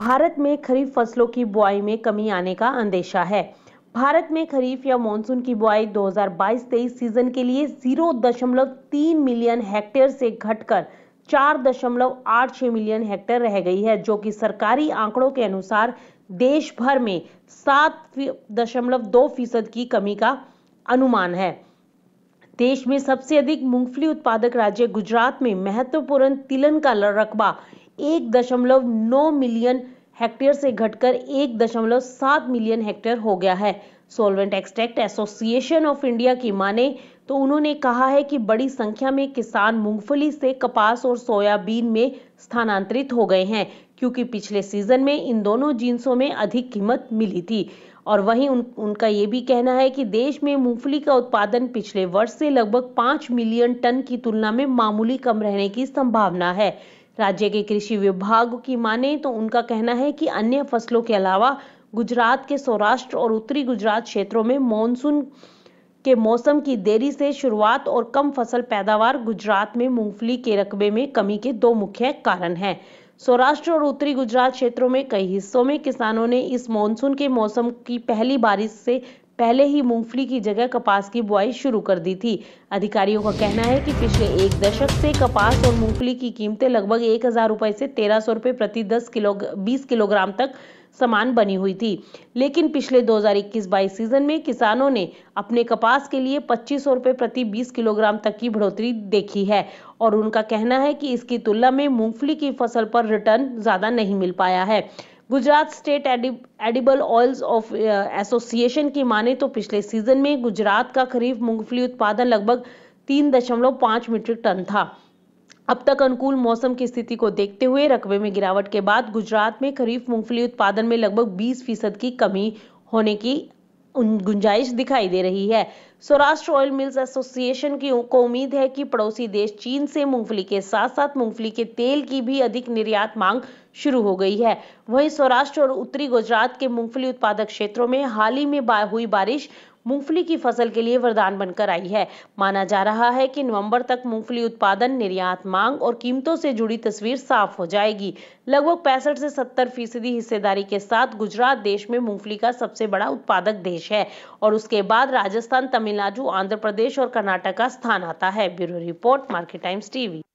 भारत में खरीफ फसलों की बुआई में कमी आने का अंदेशा है भारत में खरीफ या मानसून की बुआई 2022-23 सीजन के लिए 0.3 मिलियन हेक्टेयर से घटकर 4.86 मिलियन हेक्टेयर रह गई है जो कि सरकारी आंकड़ों के अनुसार देश भर में 7.2 फीसद की कमी का अनुमान है देश में सबसे अधिक मूंगफली उत्पादक राज्य गुजरात में महत्वपूर्ण तिलन का रकबा एक दशमलव नौ मिलियन हेक्टेयर से घटकर एक दशमलव सात मिलियन हेक्टेयर हो गया है solvent extract association of India की माने तो उन्होंने कहा है कि बड़ी संख्या में किसान मूंगफली से कपास और सोयाबीन में स्थानांतरित हो गए हैं क्योंकि पिछले सीजन में इन दोनों जींसों में अधिक कीमत मिली थी और वहीं उन, उनका ये भी कहना है कि देश में मूंगफली का उत्पादन पिछले वर्ष से लगभग पाँच मिलियन टन की तुलना में मामूली कम रहने की संभावना है राज्य के कृषि विभाग की माने तो उनका कहना है कि अन्य फसलों के अलावा गुजरात के सौराष्ट्र और उत्तरी गुजरात क्षेत्रों में मॉनसून के मौसम की देरी से शुरुआत और कम फसल पैदावार गुजरात में मूंगफली के रकबे में कमी के दो मुख्य कारण हैं सौराष्ट्र और उत्तरी गुजरात क्षेत्रों में कई हिस्सों में किसानों ने इस मानसून के मौसम की पहली बारिश से पहले ही मूंगफली की जगह कपास की बुआई शुरू कर दी थी अधिकारियों का कहना है कि पिछले एक दशक से कपास और मूंगफली की कीमतें लगभग एक हजार रुपए से तेरह सौ रुपए प्रति दस किलो बीस किलोग्राम तक समान बनी हुई थी लेकिन पिछले 2021-22 सीजन में किसानों ने अपने कपास के लिए पच्चीस सौ रुपए प्रति 20 किलोग्राम तक की बढ़ोतरी देखी है और उनका कहना है कि इसकी तुलना में मूंगफली की फसल पर रिटर्न ज़्यादा नहीं मिल पाया है Gujarat state edible oils of association की माने तो पिछले सीजन में गुजरात का खरीफ मूंगफली उत्पादन लगभग तीन दशमलव पांच मीट्रिक टन था अब तक अनुकूल मौसम की स्थिति को देखते हुए रकबे में गिरावट के बाद गुजरात में खरीफ मूंगफली उत्पादन में लगभग 20 फीसद की कमी होने की गुंजाइश दिखाई दे रही है सौराष्ट्र ऑयल मिल्स एसोसिएशन की को उम्मीद है कि पड़ोसी देश चीन से मूंगफली के साथ साथ मूंगफली के तेल की भी अधिक निर्यात मांग शुरू हो गई है वहीं सौराष्ट्र और उत्तरी गुजरात के मूंगफली उत्पादक क्षेत्रों में हाल ही में हुई बारिश मूंगफली की फसल के लिए वरदान बनकर आई है माना जा रहा है कि नवंबर तक मूंगफली उत्पादन निर्यात मांग और कीमतों से जुड़ी तस्वीर साफ हो जाएगी लगभग पैंसठ से सत्तर फीसदी हिस्सेदारी के साथ गुजरात देश में मूंगफली का सबसे बड़ा उत्पादक देश है और उसके बाद राजस्थान तमिलनाडु आंध्र प्रदेश और कर्नाटक का स्थान आता है bureau report market times TV